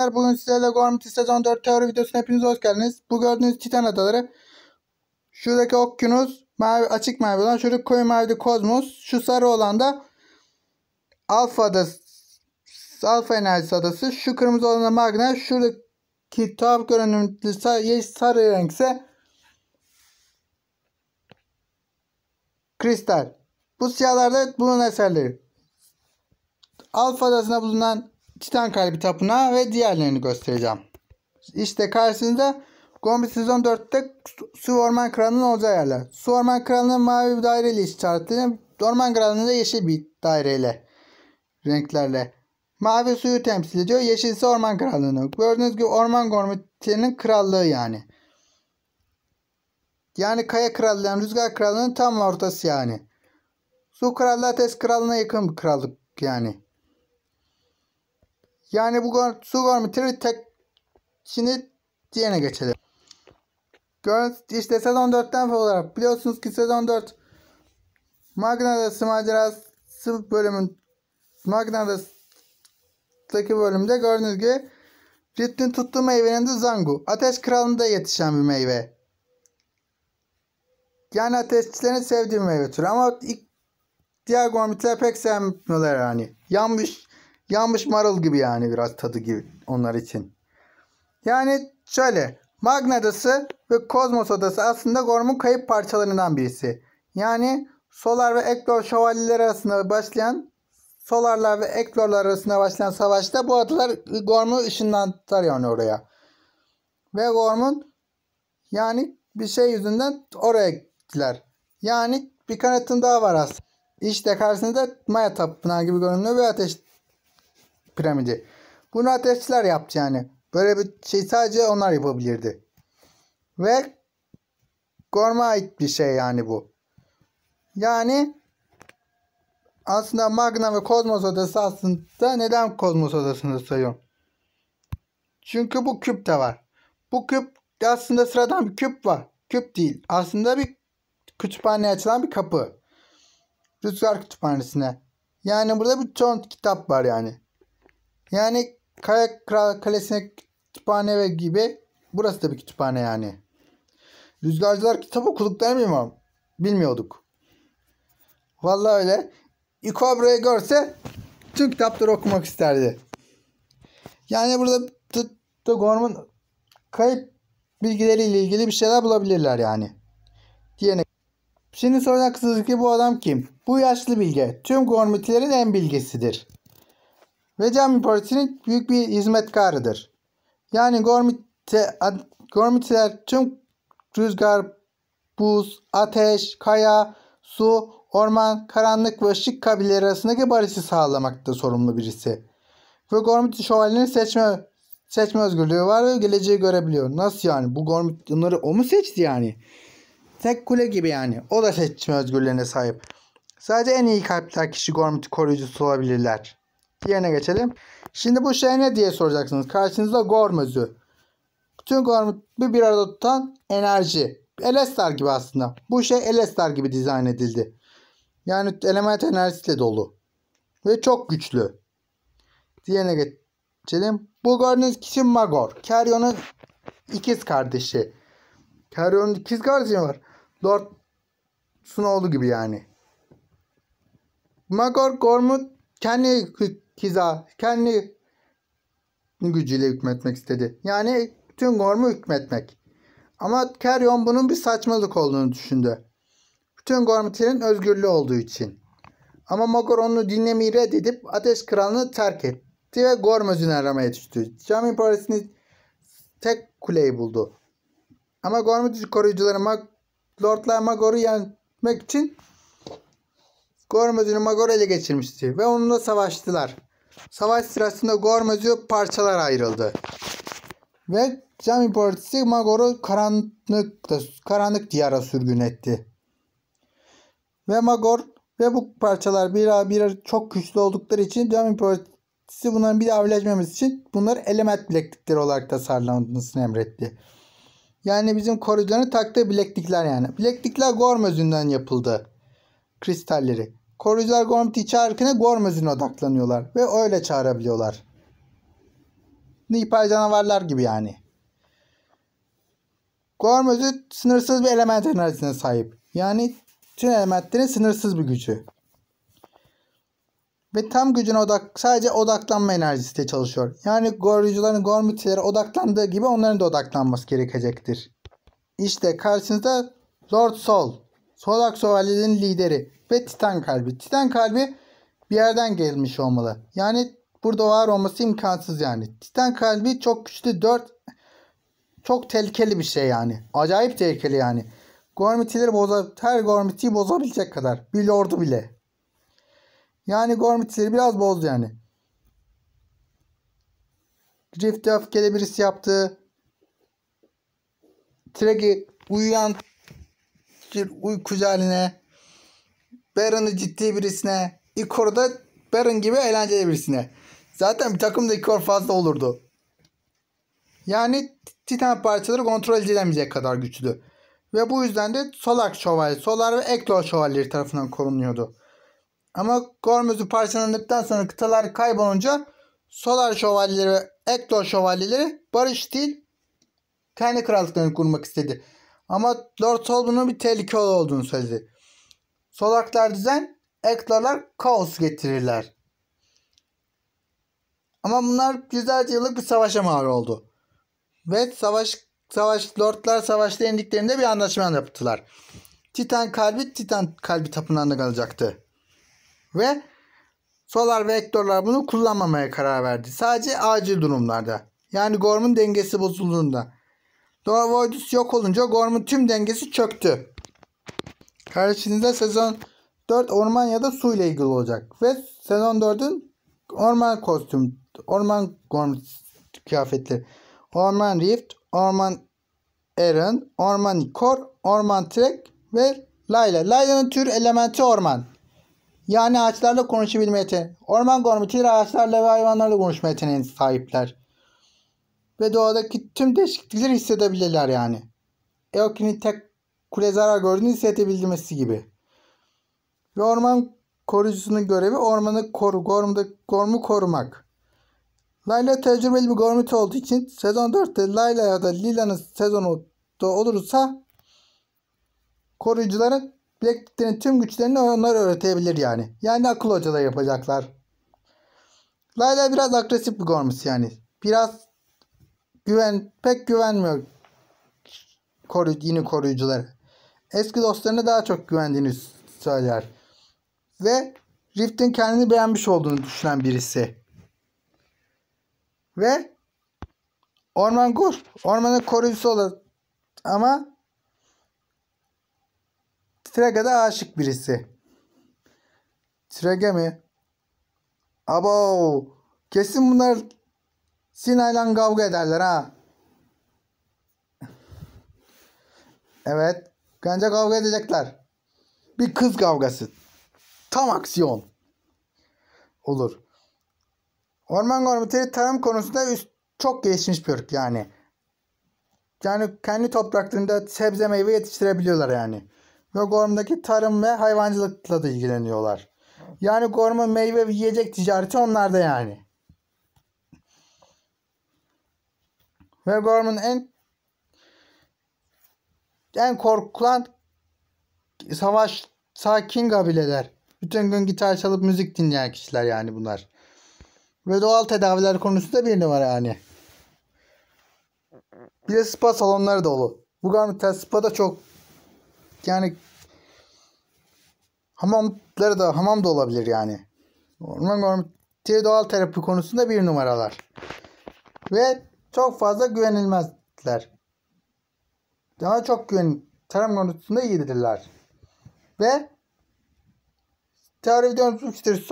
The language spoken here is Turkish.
Merhabalar. Bugün sizlerle Gormiti sezon 4 teori videosuna hepiniz hoş geldiniz. Bu gördüğünüz Titan adaları. Şuradaki okyanus mavi, açık mavi olan. Şuradaki koyu mavi kozmos. Şu sarı olan da alfa adası. Alfa enerjisi adası. Şu kırmızı olan da magna. Şuradaki tuhaf görünümlü sarı, sarı renk ise kristal. Bu siyahlarda bunun eserleri. Alfa adasında bulunan Titan Kalbi Tapınağı ve diğerlerini göstereceğim. İşte karşınızda Gombi sezon 4'te Su Orman Kralı'nın olacağı yerler. Su Orman Kralı'nın mavi bir daireyle işaretli. Orman Kralı'nın da yeşil bir daireyle. Renklerle. Mavi suyu temsil ediyor. Yeşil ise orman krallığını. Gördüğünüz gibi orman gormitlerinin krallığı yani. Yani kaya krallığının, rüzgar krallığının tam ortası yani. Su krallığı Ates krallığına yakın bir krallık yani. Yani bu su Sugormi Tritek'ini diğerine geçelim. Girls işte sezon 4'ten olarak biliyorsunuz ki sezon 4 Magna Adası macerası bölümün Magna Adası'daki bölümde gördüğünüz gibi Rittin tuttuğu meyvenin de Zangu. Ateş kralında yetişen bir meyve. Yani ateşçilerin sevdiği meyve türü ama ilk diğer gormitler pek sevmiyorlar yani. Yanmış Yanmış marul gibi yani biraz tadı gibi onlar için. Yani şöyle Magna Adası ve Kozmos Adası aslında Gorm'un kayıp parçalarından birisi. Yani Solar ve Eklor şövalyeleri arasında başlayan Solarlar ve Eklorlar arasında başlayan savaşta bu adalar Gorm'u ışınlandılar yani oraya. Ve Gorm'un yani bir şey yüzünden oraya gittiler. Yani bir kanıtın daha var aslında. İşte karşısında Maya Tapınağı gibi görünümlü bir ateş piramidi. Bunu ateşçiler yaptı yani. Böyle bir şey sadece onlar yapabilirdi. Ve Gorma ait bir şey yani bu. Yani aslında Magna ve Kozmos Odası aslında neden Kozmos Odası'nı sayıyorum? Çünkü bu küp de var. Bu küp aslında sıradan bir küp var. Küp değil. Aslında bir kütüphane açılan bir kapı. Rüzgar kütüphanesine. Yani burada bir ton kitap var yani. Yani Kaya Kalesi'ne kütüphane ve gibi. Burası da bir kütüphane yani. Rüzgarcılar kitap okuduklarını bilmem. Bilmiyorduk. Vallahi öyle. İkobra'yı görse tüm kitapları okumak isterdi. Yani burada Gorm'un kayıp bilgileriyle ilgili bir şeyler bulabilirler yani. Diğerine. Şimdi soracak ki bu adam kim? Bu yaşlı bilge. Tüm gormitlerin en bilgesidir. Ve cami polisinin büyük bir hizmetkarıdır. Yani gormite, gormitiler tüm rüzgar, buz, ateş, kaya, su, orman, karanlık ve ışık kabileleri arasındaki barışı sağlamakta sorumlu birisi. Ve gormiti şövalyenin seçme seçme özgürlüğü var ve geleceği görebiliyor. Nasıl yani? Bu gormit onları o mu seçti yani? Tek kule gibi yani. O da seçme özgürlüğüne sahip. Sadece en iyi kalpler kişi gormit koruyucusu olabilirler. Diğerine geçelim. Şimdi bu şey ne diye soracaksınız. Karşınızda gormözü. Bütün gormü bir arada tutan enerji. Elestar gibi aslında. Bu şey Elestar gibi dizayn edildi. Yani element enerjisiyle dolu. Ve çok güçlü. Diğerine geçelim. Bu gördüğünüz kişi Magor. Karyon'un ikiz kardeşi. Karyon'un ikiz kardeşi var? Lord Snow gibi yani. Magor Gorm'un kendi Kiza kendi gücüyle hükmetmek istedi. Yani tüm Gorm'u hükmetmek. Ama Keryon bunun bir saçmalık olduğunu düşündü. Bütün Gormiti'nin özgürlüğü olduğu için. Ama Magor onu dinlemeyi reddedip Ateş Kralını terk etti ve Gorm özünü aramaya düştü. Cam İmparası'nın tek kuleyi buldu. Ama Gormiti koruyucuları Mag Lordlar Magor'u yenmek için Gorm Magor ele geçirmişti ve onunla savaştılar. Savaş sırasında Gormaz'ı parçalar ayrıldı. Ve Cam İmparatorisi Magor'u karanlık, karanlık diyara sürgün etti. Ve Magor ve bu parçalar bir bir çok güçlü oldukları için Cam İmparatorisi bunların bir daha avleşmemesi için bunları element bileklikleri olarak tasarlanmasını emretti. Yani bizim koridorun taktığı bileklikler yani. Bileklikler Gormöz'ünden yapıldı. Kristalleri. Koruyucular Gormiti çağırırken Gormaz'ine odaklanıyorlar ve öyle çağırabiliyorlar. Nihper canavarlar gibi yani. Gormaz'ı sınırsız bir element enerjisine sahip. Yani tüm elementlerin sınırsız bir gücü. Ve tam gücüne odak sadece odaklanma enerjisiyle çalışıyor. Yani koruyucuların gormitilere odaklandığı gibi onların da odaklanması gerekecektir. İşte karşınızda Lord Sol. Solak aksovalinin lideri ve Titan kalbi. Titan kalbi bir yerden gelmiş olmalı. Yani burada var olması imkansız yani. Titan kalbi çok güçlü 4 çok tehlikeli bir şey yani. Acayip tehlikeli yani. Gormitileri boza, her gormitiyi bozabilecek kadar. Bir lordu bile. Yani gormitileri biraz bozdu yani. Drift öfkeli birisi yaptı. Tregi uyuyan bir uykucaline, Barron'ı ciddi birisine, Ikor'u da Barron gibi eğlenceli birisine. Zaten bir takımda Ikor fazla olurdu. Yani Titan parçaları kontrol edilemeyecek kadar güçlü. Ve bu yüzden de Solak Şövalye, Solar ve Eklor Şövalyeleri tarafından korunuyordu. Ama Gormuz'u parçalandıktan sonra kıtalar kaybolunca Solar Şövalyeleri ve Eklor Şövalyeleri barış değil kendi krallıklarını kurmak istedi. Ama Lord Sol bunun bir tehlike olduğunu söyledi. Solaklar düzen, eklarlar kaos getirirler. Ama bunlar yüzlerce yıllık bir savaşa mal oldu. Ve savaş, savaş, lordlar savaşta yendiklerinde bir anlaşma yaptılar. Titan kalbi Titan kalbi tapınağında kalacaktı. Ve Solar ve Ektorlar bunu kullanmamaya karar verdi. Sadece acil durumlarda. Yani Gorm'un dengesi bozulduğunda. Dorvoidus yok olunca Gorm'un tüm dengesi çöktü. Karşınızda sezon 4 orman ya da su ile ilgili olacak. Ve sezon 4'ün orman kostüm, orman gorm kıyafetleri. Orman Rift, Orman Eren, Orman Kor, Orman Trek ve Layla. Layla'nın tür elementi orman. Yani ağaçlarla konuşabilme yeteneği. Orman gormitileri ağaçlarla ve hayvanlarla konuşma yeteneğine sahipler ve doğadaki tüm değişiklikleri hissedebilirler yani. Eokin'in tek kule zarar gördüğünü hissedebilmesi gibi. Ve orman koruyucusunun görevi ormanı koru, gormda, gormu korumak. Layla tecrübeli bir gormit olduğu için sezon 4'te Layla ya da Lila'nın sezonu da olursa koruyucuların bilekliklerin tüm güçlerini onlara öğretebilir yani. Yani akıl hocalar yapacaklar. Layla biraz agresif bir gormit yani. Biraz güven pek güvenmiyor koru, yeni koruyucuları. Eski dostlarına daha çok güvendiğini söyler. Ve Rift'in kendini beğenmiş olduğunu düşünen birisi. Ve Orman Gur. Ormanın koruyucusu olur ama Trega'da aşık birisi. Trege mi? Abo! Kesin bunlar Sinay'la kavga ederler ha. Evet. Kanca kavga edecekler. Bir kız kavgası. Tam aksiyon. Olur. Orman Gormateri tarım konusunda üst, çok gelişmiş bir ırk yani. Yani kendi topraklarında sebze meyve yetiştirebiliyorlar yani. Ve Gorm'daki tarım ve hayvancılıkla da ilgileniyorlar. Yani Gorm'un meyve ve yiyecek ticareti onlarda yani. Ve Gorman en en korkulan savaş sakin kabileler. Bütün gün gitar çalıp müzik dinleyen kişiler yani bunlar. Ve doğal tedaviler konusunda bir numara yani. Bir de spa salonları dolu. Bu garnitler spa da çok yani hamamları da hamam da olabilir yani. Orman garnitleri doğal terapi konusunda bir numaralar. Ve çok fazla güvenilmezler. Daha çok güven tarım konusunda iyidirler. Ve tarihten suçtur.